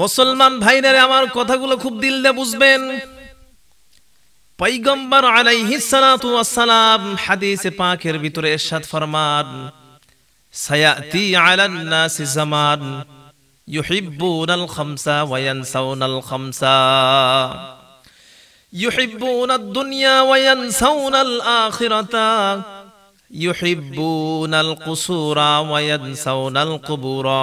মুসলমান ভাইদের আমার কথাগুলো খুব দিল দিয়ে বুঝবেন পৈগম্বর আলাইহিস সালাতু ওয়াস সালাম হাদিসে পাকের ভিতরে ارشاد ফরমান সায়াতি আলান নাস জামান ইউহিব্বুনাল খামসা ওয়া ইয়ানসাউনাল খামসা ইউহিব্বুনাদ দুনিয়া ওয়া ইয়ানসাউনাল আখিরাতা ইউহিব্বুনাল কুসুরা ওয়া ইয়ানসাউনাল কুবুরা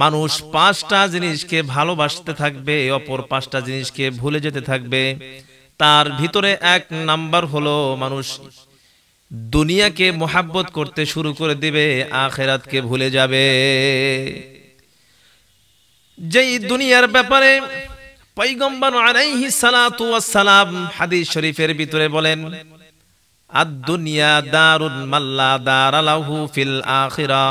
মানুষ পাঁচটা জিনিসকে ভালোবাসতে থাকবে অপর পাঁচটা জিনিসকে ভুলে যেতে থাকবে তার ভিতরে এক নাম্বার হলো মানুষ দুনিয়াকে মোহাব্বত করতে শুরু করে দিবে আখেরাতকে ভুলে যাবে যেই দুনিয়ার ব্যাপারে পৈগম্বর আলাইহি সালাতু সালাম হাদিস শরীফের ভিতরে বলেন আদ দুনিয়া দারুন মাল্লা দারালাহু ফিল আখিরা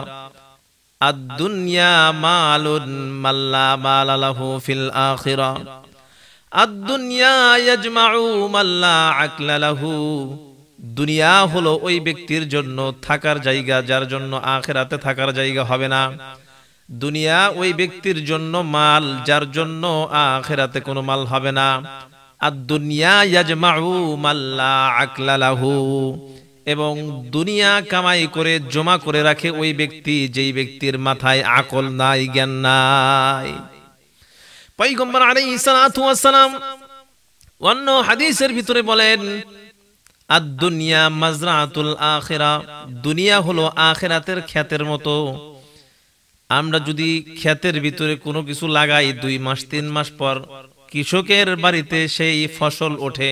মাল্লা ফিল ইয়াজমাউ মাল্লা দুনিয়া হলো ওই ব্যক্তির জন্য থাকার জায়গা যার জন্য আখেরাতে থাকার জায়গা হবে না দুনিয়া ওই ব্যক্তির জন্য মাল যার জন্য আখেরাতে কোনো মাল হবে না আর দুনিয়া ইয়াজমাউ মাল্লা আকলালাহু এবং দুনিয়া কামাই করে জমা করে রাখে ওই ব্যক্তি যেই ব্যক্তির মাথায় আকল নাই জ্ঞান নাই পৈগম্বর আলী ইসালাম অন্য হাদিসের ভিতরে বলেন আর দুনিয়া মাজরাতুল আখেরা দুনিয়া হলো আখেরাতের খ্যাতের মতো আমরা যদি খ্যাতের ভিতরে কোনো কিছু লাগাই দুই মাস তিন মাস পর কৃষকের বাড়িতে সেই ফসল ওঠে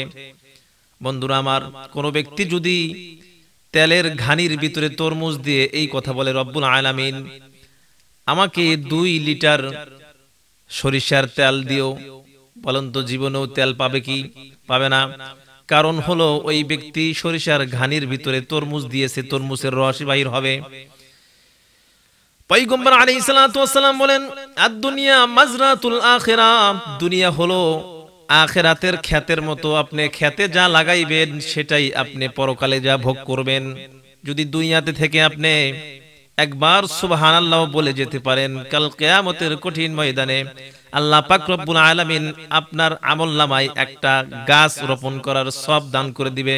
বন্ধুরা আমার কোনো ব্যক্তি যদি তেলের ঘানির ভিতরে তরমুজ দিয়ে এই কথা বলে রব্বুল আলামিন আমাকে দুই লিটার সরিষার তেল দিও বলেন তো জীবনেও তেল পাবে কি পাবে না কারণ হলো ওই ব্যক্তি সরিষার ঘানির ভিতরে তরমুজ দিয়েছে তরমুজের রস বাহির হবে পাইগম্বর আলী সালাম বলেন আর দুনিয়া মাজরাতুল আখেরা দুনিয়া হলো আখেরাতের খ্যাতের মতো আপনি খ্যাতে যা লাগাইবেন সেটাই আপনি পরকালে যা ভোগ করবেন যদি দুনিয়াতে থেকে আপনি একবার সুবাহান আল্লাহ বলে যেতে পারেন কাল কেয়ামতের কঠিন ময়দানে আল্লাহ রব্বুল আলামিন আপনার আমল নামায় একটা গাছ রোপণ করার সব দান করে দিবে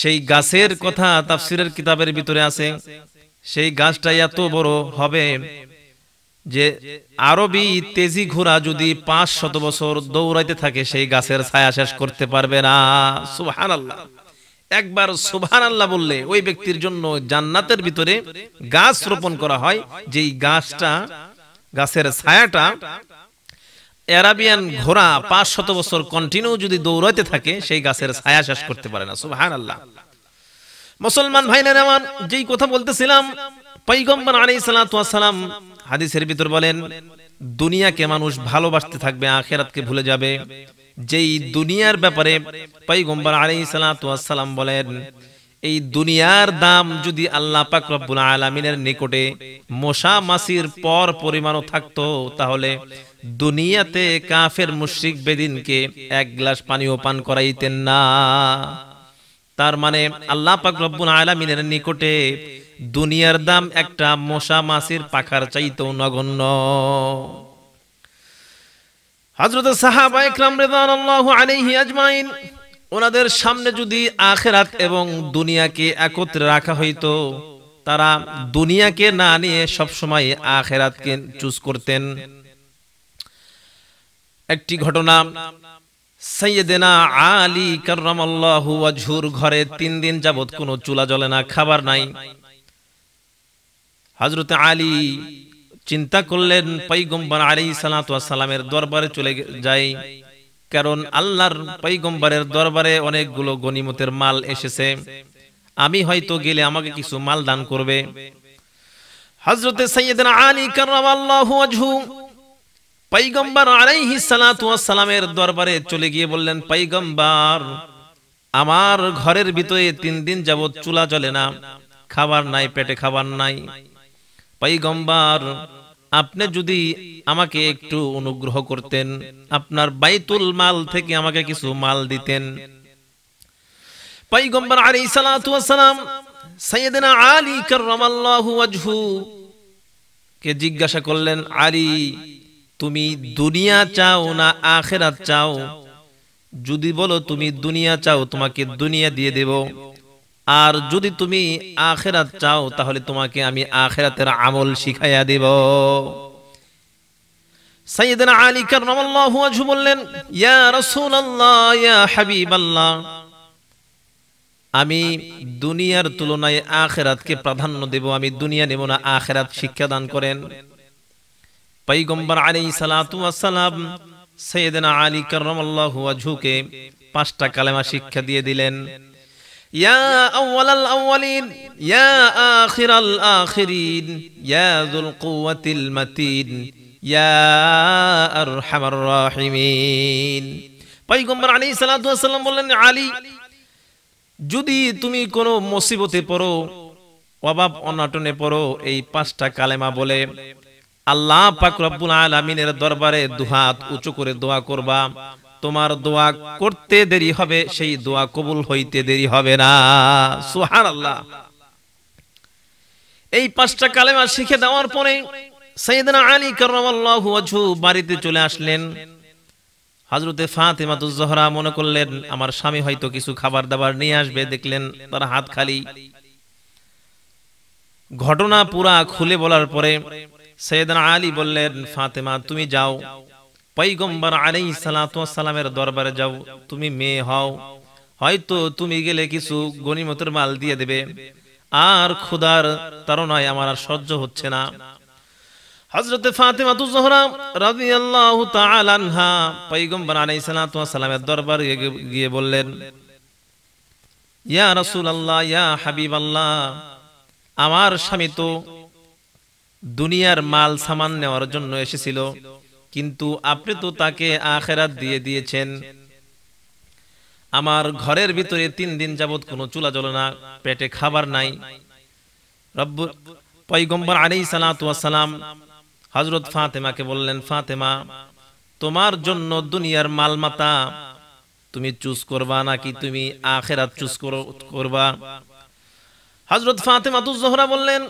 সেই গাছের কথা তাফসিরের কিতাবের ভিতরে আছে সেই গাছটা এত বড় হবে যে আরবি তেজি ঘোড়া যদি পাঁচ শত বছর দৌড়াইতে থাকে সেই গাছের ছায়া শেষ করতে পারবে না সুহান একবার সুহান আল্লাহ বললে ওই ব্যক্তির জন্য জান্নাতের ভিতরে গাছ রোপণ করা হয় যেই গাছটা গাছের ছায়াটা অ্যারাবিয়ান ঘোড়া পাঁচ শত বছর কন্টিনিউ যদি দৌড়াইতে থাকে সেই গাছের ছায়া শেষ করতে পারে না সুহান আল্লাহ মুসলমান ভাই আমার যেই কথা বলতেছিলাম পাইগম্বর আলী সালাম হাদিসের ভিতর বলেন দুনিয়াকে মানুষ ভালোবাসতে থাকবে আখেরাতকে ভুলে যাবে যেই দুনিয়ার ব্যাপারে পৈগম্বর আলী সালাম বলেন এই দুনিয়ার দাম যদি আল্লাহ পাক রব্বুল আলামিনের নিকটে মশা মাসির পর পরিমাণও থাকতো তাহলে দুনিয়াতে কাফের মুশরিক বেদিনকে এক গ্লাস পানিও পান করাইতেন না তার মানে আল্লাহ পাক রব্বুল আলামিনের নিকটে দুনিয়ার দাম একটা মশা মাসির পাখার চাইতেও নগণ্য হজরত আজমাইন ওনাদের সামনে যদি আখেরাত এবং দুনিয়াকে একত্রে রাখা হইতো তারা দুনিয়াকে না নিয়ে সবসময় আখেরাতকে চুজ করতেন একটি ঘটনা সৈয়দেনা আলী কার্রামাল্লাহু ওয়াজহুর ঘরে তিন দিন যাবত কোনো চুলা জ্বলে না খাবার নাই হজরত আলী চিন্তা করলেন পৈগম্বর আলী সালাতামের দরবারে চলে যাই কারণ আল্লাহর পৈগম্বরের দরবারে অনেকগুলো গনিমতের মাল এসেছে আমি হয়তো গেলে আমাকে কিছু মাল দান করবে হজরতে সৈয়দিন আলী কারু পাইগম্বর আলাইহি সালামের দরবারে চলে গিয়ে বললেন পাইগম্বর আমার ঘরের ভিতরে তিন দিন যাবৎ চুলা চলে না খাবার নাই পেটে খাবার নাই পাইগম্বার আপনি যদি আমাকে একটু অনুগ্রহ করতেন আপনার বাইতুল মাল থেকে আমাকে কিছু মাল দিতেন পাইগম্বর আলী সালাম সৈয়দনা আলী কারু কে জিজ্ঞাসা করলেন আলী তুমি দুনিয়া চাও না আখেরাত চাও যদি বলো তুমি দুনিয়া চাও তোমাকে দুনিয়া দিয়ে দেব আর যদি তুমি আখেরাত চাও তাহলে তোমাকে আমি আখেরাতের আমল শিখাইয়া দেব আমি দুনিয়ার তুলনায় আখেরাতকে প্রাধান্য দেব আমি দুনিয়া নেব না আখেরাত শিক্ষা দান করেন পৈগম্বর আলী সালাতু আসসালাম আলী কাররামাল্লাহু ঝুকে পাঁচটা কালেমা শিক্ষা দিয়ে দিলেন يا أول الأولين يا آخر الآخرين يا ذو القوة المتين يا أرحم الراحمين পয়গম্বর আলী সালাম বললেন আলী যদি তুমি কোনো মুসিবতে পড়ো অভাব অনাটনে পড়ো এই পাঁচটা কালেমা বলে আল্লাহ পাক রব্বুল আলামিনের দরবারে দুহাত উঁচু করে দোয়া করবা তোমার দোয়া করতে দেরি হবে সেই দোয়া কবুল হইতে দেরি হবে না সুহান আল্লাহ এই পাঁচটা কালেমা শিখে দেওয়ার পরে আলী বাড়িতে চলে আসলেন মনে করলেন আমার স্বামী হয়তো কিছু খাবার দাবার নিয়ে আসবে দেখলেন তার হাত খালি ঘটনা পুরা খুলে বলার পরে সৈয়দনা আলী বললেন ফাতেমা তুমি যাও পৈগম্বর আলাই সালামের দরবারে যাও তুমি মেয়ে হও হয়তো তুমি গেলে কিছু গণিমতের মাল দিয়ে দেবে আর তার নয় আমার আর সহ্য হচ্ছে না হজরতে ফাতেমা তু জোহরা রাজি আল্লাহ তালানহা পৈগম্বর আলাই গিয়ে বললেন ইয়া রসুল আল্লাহ ইয়া হাবিব আল্লাহ আমার স্বামী তো দুনিয়ার মাল সামান নেওয়ার জন্য এসেছিল কিন্তু আপনি তো তাকে আখেরাত দিয়ে দিয়েছেন আমার ঘরের ভিতরে তিন দিন যাবৎ কোনো চুলা জল না পেটে খাবার নাই রব্বুর পৈগম্বর আলী হজরত ফাতেমাকে বললেন ফাতেমা তোমার জন্য দুনিয়ার মালমাতা তুমি চুজ করবা নাকি তুমি আখেরাত চুজ করবা হজরত ফাতেমা তুজোহরা বললেন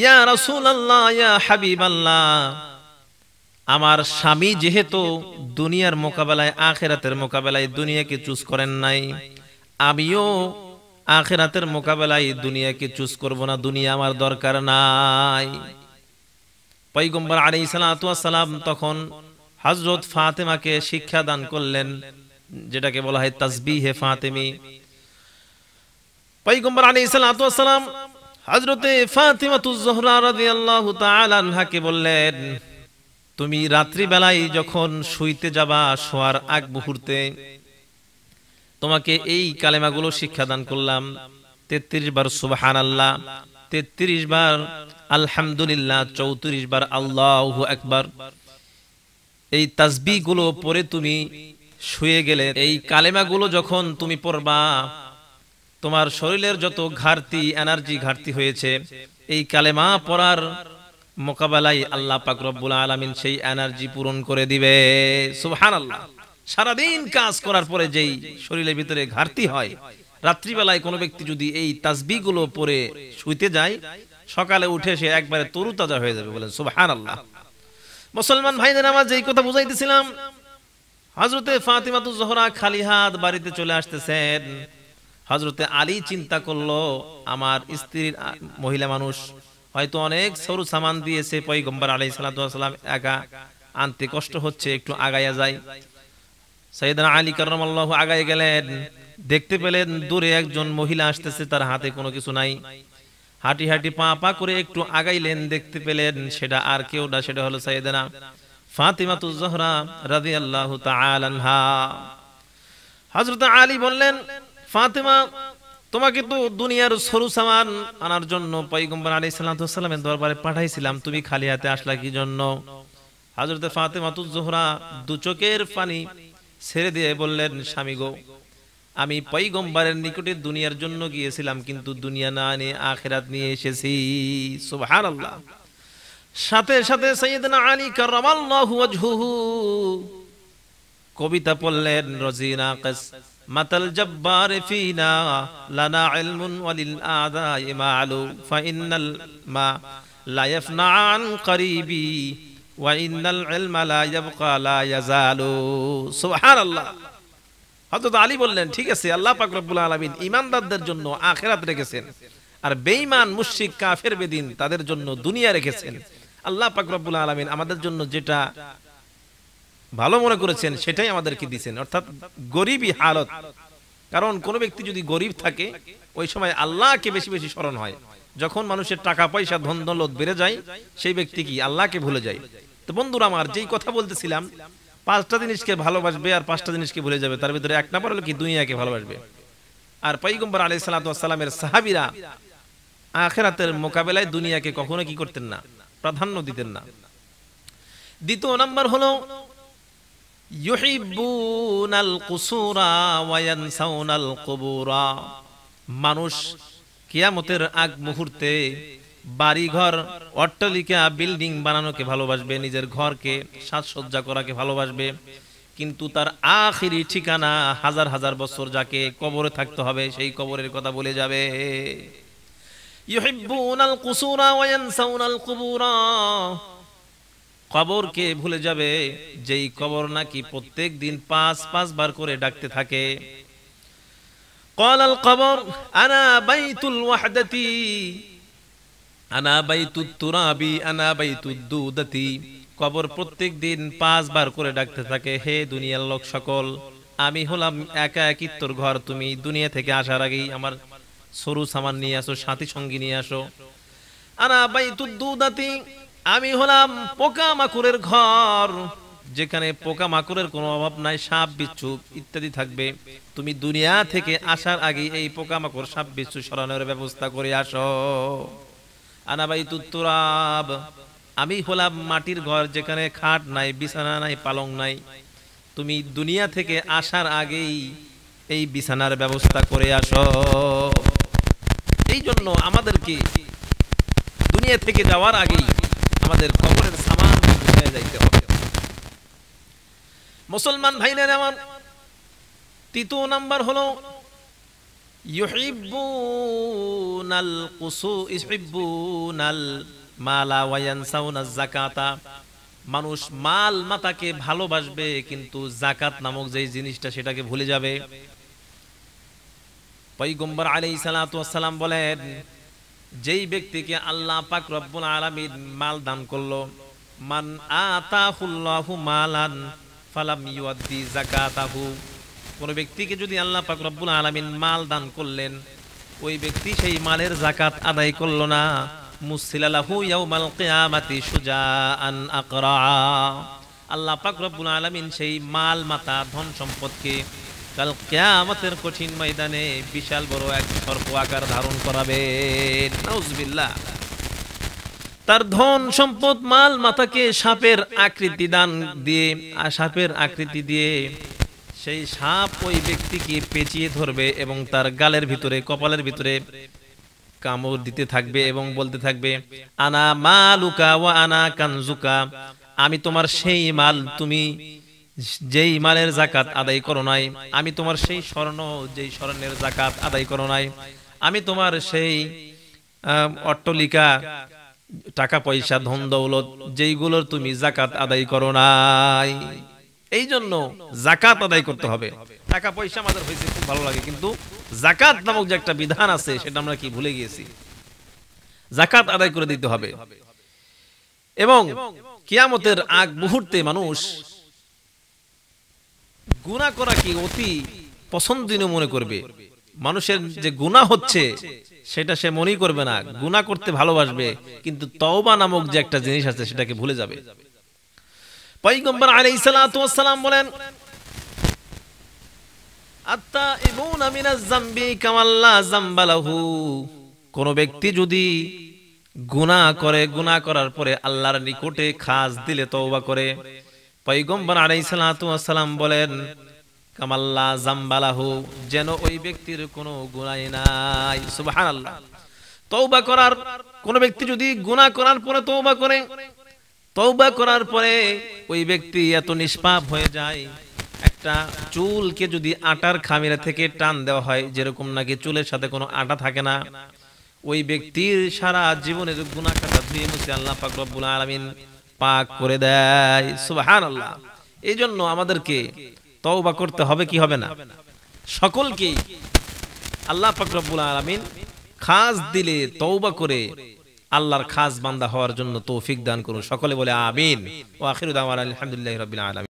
ইয়া আল্লাহ ইয়া আল্লাহ আমার স্বামী যেহেতু দুনিয়ার মোকাবেলায় আখেরাতের মোকাবেলায় দুনিয়াকে চুজ করেন নাই আমিও আখেরাতের মোকাবেলায় দুনিয়াকে চুজ করব না দুনিয়া আমার দরকার নাই পৈগম্বর আলী সালাম তখন হজরত ফাতেমাকে শিক্ষা দান করলেন যেটাকে বলা হয় তসবি হে ফাতেমি পৈগম্বর আলী সালাম হজরতে ফাতেমা তুজরা রাজি আল্লাহ তালাকে বললেন তুমি রাত্রিবেলায় যখন শুইতে যাবা শোয়ার আগ মুহূর্তে তোমাকে এই কালেমাগুলো শিক্ষাদান করলাম তেত্রিশ বার সুবাহান আল্লাহ তেত্রিশ বার আলহামদুলিল্লাহ চৌত্রিশ বার আল্লাহ একবার এই তাজবি গুলো পরে তুমি শুয়ে গেলে এই কালেমাগুলো যখন তুমি পড়বা তোমার শরীরের যত ঘাটতি এনার্জি ঘাটতি হয়েছে এই কালেমা পড়ার মোকাবেলায় আল্লাহ পাক রব্বুল আলামিন সেই এনার্জি পূরণ করে দিবে সুবহানাল্লাহ সারাদিন কাজ করার পরে যেই শরীরের ভিতরে ঘাটতি হয় রাত্রিবেলায় কোনো ব্যক্তি যদি এই তাসবিগুলো পরে শুইতে যায় সকালে উঠে সে একবারে তরুতাজা হয়ে যাবে বলেন আল্লাহ মুসলমান ভাইদের আমার যেই কথা বুঝাইতেছিলাম হজরতে ফাতিমাতু জোহরা খালি হাত বাড়িতে চলে আসতেছেন হজরতে আলী চিন্তা করলো আমার স্ত্রীর মহিলা মানুষ হয়তো অনেক সরু সামান দিয়েছে পৈগম্বর আলাই সালাম একা আনতে কষ্ট হচ্ছে একটু আগাইয়া যায় সৈয়দানা আলী কারণাল্লাহ আগাই গেলেন দেখতে পেলেন দূরে একজন মহিলা আসতেছে তার হাতে কোনো কিছু নাই হাঁটি হাঁটি পা পা করে একটু আগাইলেন দেখতে পেলেন সেটা আর কেউ না সেটা হলো ফাতিমা তু জহরা রাজি আল্লাহ হজরত আলী বললেন ফাতেমা তোমাকে তো দুনিয়ার সরু সামান আনার জন্য পৈগম্বর আলী সাল্লাহামের দরবারে পাঠাইছিলাম তুমি খালি হাতে আসলা কি জন্য হাজরতে ফাতে মাতুজোহরা দু চোখের পানি ছেড়ে দিয়ে বললেন স্বামী গো আমি পৈগম্বরের নিকটে দুনিয়ার জন্য গিয়েছিলাম কিন্তু দুনিয়া না আনে আখেরাত নিয়ে এসেছি সুবহান আল্লাহ সাথে সাথে সৈয়দনা আলী কারামাল্লাহু কবিতা পড়লেন রজিনা কাস মাতাল জব্বার ফিনা লানা ইলমুন ওয়ালিল আদা ইমালু ফাইন্নাল মা লা ইফনা আন করিবি ওয়াইন্নাল ইলমা লা ইবকা লা ইযালু সুবহানাল্লাহ হযরত আলী বললেন ঠিক আছে আল্লাহ পাক রব্বুল আলামিন ঈমানদারদের জন্য আখিরাত রেখেছেন আর বেঈমান মুশরিক কাফের বেদিন তাদের জন্য দুনিয়া রেখেছেন আল্লাহ পাক রব্বুল আলামিন আমাদের জন্য যেটা ভালো মনে করেছেন সেটাই আমাদেরকে দিচ্ছেন অর্থাৎ গরিবই হালত কারণ কোন ব্যক্তি যদি গরিব থাকে ওই সময় আল্লাহকে বেশি বেশি স্মরণ হয় যখন মানুষের টাকা পয়সা ধন দৌলত বেড়ে যায় সেই ব্যক্তি কি আল্লাহকে ভুলে যায় তো বন্ধুরা আমার যেই কথা বলতেছিলাম পাঁচটা জিনিসকে ভালোবাসবে আর পাঁচটা জিনিসকে ভুলে যাবে তার ভিতরে এক নাম্বার হলো কি দুনিয়াকে ভালোবাসবে আর পাইগম্বর আলি সালাতামের সাহাবিরা আখেরাতের মোকাবেলায় দুনিয়াকে কখনো কি করতেন না প্রাধান্য দিতেন না দ্বিতীয় নাম্বার হলো মানুষ কিয়ামতের আগ মুহূর্তে বাড়িঘর অট্টালিকা বিল্ডিং বানানোকে ভালোবাসবে নিজের ঘরকে সাজসজ্জা করাকে ভালোবাসবে কিন্তু তার আখিরি ঠিকানা হাজার হাজার বছর যাকে কবরে থাকতে হবে সেই কবরের কথা বলে যাবে ইউহিবুনাল কুসুরা ওয়ায়ানসাউনাল কুবুরা কে ভুলে যাবে যেই কবর নাকি প্রত্যেক দিন পাঁচ বার করে ডাকতে থাকে কবর প্রত্যেক দিন করে ডাকতে থাকে হে দুনিয়ার লোক সকল আমি হলাম একা এক তোর ঘর তুমি দুনিয়া থেকে আসার আগেই আমার সরু সামান নিয়ে আসো সাথী সঙ্গী নিয়ে আসো আনা বাইতুদ দুদাতি আমি হলাম পোকা মাকুরের ঘর যেখানে পোকা মাকুরের কোনো অভাব নাই সাপ বিচ্ছু ইত্যাদি থাকবে তুমি দুনিয়া থেকে আসার আগে এই পোকা মাকুর সাপ বিচ্ছু সরানোর ব্যবস্থা করে আসো আনাবাই তুত্তুরাব আমি হলাম মাটির ঘর যেখানে খাট নাই বিছানা নাই পালং নাই তুমি দুনিয়া থেকে আসার আগেই এই বিছানার ব্যবস্থা করে আসো এই জন্য আমাদেরকে দুনিয়া থেকে যাওয়ার আগেই আমাদের কবরের সামান হয়ে যাইতে হবে মুসলমান ভাইদের আমার তৃতীয় নাম্বার হলো মানুষ মাল মাতাকে ভালোবাসবে কিন্তু জাকাত নামক যে জিনিসটা সেটাকে ভুলে যাবে পৈগম্বর আলী সালাম বলেন যেই ব্যক্তিকে আল্লাহ পাক রব্বুল আলামিন মাল দান করলো মান আতাহুল্লাহু মালান ফালাম ইউয়াদ্দি যাকাতাহু কোন ব্যক্তিকে যদি আল্লাহ পাক রব্বুল আলামিন মাল দান করলেন ওই ব্যক্তি সেই মালের যাকাত আদায় করলো না মুসিলালাহু ইয়াউমাল কিয়ামাতি সুজাআন আকরা আল্লাহ পাক রব্বুল আলামিন সেই মাল মাতা ধন সম্পদকে কাল আমাদের কঠিন ময়দানে বিশাল বড় এক সর্প আকার ধারণ করাবে তার ধন সম্পদ মাল মাথাকে সাপের আকৃতি দান দিয়ে সাপের আকৃতি দিয়ে সেই সাপ ওই ব্যক্তিকে পেঁচিয়ে ধরবে এবং তার গালের ভিতরে কপালের ভিতরে কামড় দিতে থাকবে এবং বলতে থাকবে আনা মা লুকা ও আনা কানজুকা আমি তোমার সেই মাল তুমি যেই মালের জাকাত আদায় করো নাই আমি তোমার সেই স্বর্ণ যেই স্বর্ণের জাকাত আদায় করো নাই আমি তোমার সেই অট্টলিকা টাকা পয়সা ধন দৌলত যেইগুলোর তুমি জাকাত আদায় করো নাই এই জন্য জাকাত আদায় করতে হবে টাকা পয়সা আমাদের হয়েছে খুব ভালো লাগে কিন্তু জাকাত নামক যে একটা বিধান আছে সেটা আমরা কি ভুলে গিয়েছি জাকাত আদায় করে দিতে হবে এবং কিয়ামতের আগ মুহূর্তে মানুষ গুণা করা কি অতি পছন্দনীয় মনে করবে মানুষের যে গুণা হচ্ছে সেটা সে মনেই করবে না গুণা করতে ভালোবাসবে কিন্তু তওবা নামক যে একটা জিনিস আছে সেটাকে ভুলে যাবে বলেন কোন ব্যক্তি যদি গুনাহ করে গুনাহ করার পরে আল্লাহর নিকটে খাস দিলে তওবা করে পৈগম্বর আলাই সালাম বলেন কামাল্লা জাম্বালাহু যেন ওই ব্যক্তির কোনো গুণাই নাই সুবহানাল্লাহ তৌবা করার কোন ব্যক্তি যদি গুণা করার পরে তৌবা করে তৌবা করার পরে ওই ব্যক্তি এত নিষ্পাপ হয়ে যায় একটা চুলকে যদি আটার খামিরা থেকে টান দেওয়া হয় যেরকম নাকি চুলের সাথে কোনো আটা থাকে না ওই ব্যক্তির সারা জীবনের গুণা কাটা ধুয়ে মুছে আল্লাহ পাক রব্বুল আলামিন পাক করে দেয় সুবাহান আল্লাহ এই জন্য আমাদেরকে তওবা করতে হবে কি হবে না সকলকে আল্লাহ রব্বুল আলামিন খাস দিলে তওবা করে আল্লাহর খাস বান্দা হওয়ার জন্য তৌফিক দান করুন সকলে বলে আমিন ও আখির আলহামদুলিল্লাহ রবিল আলমিন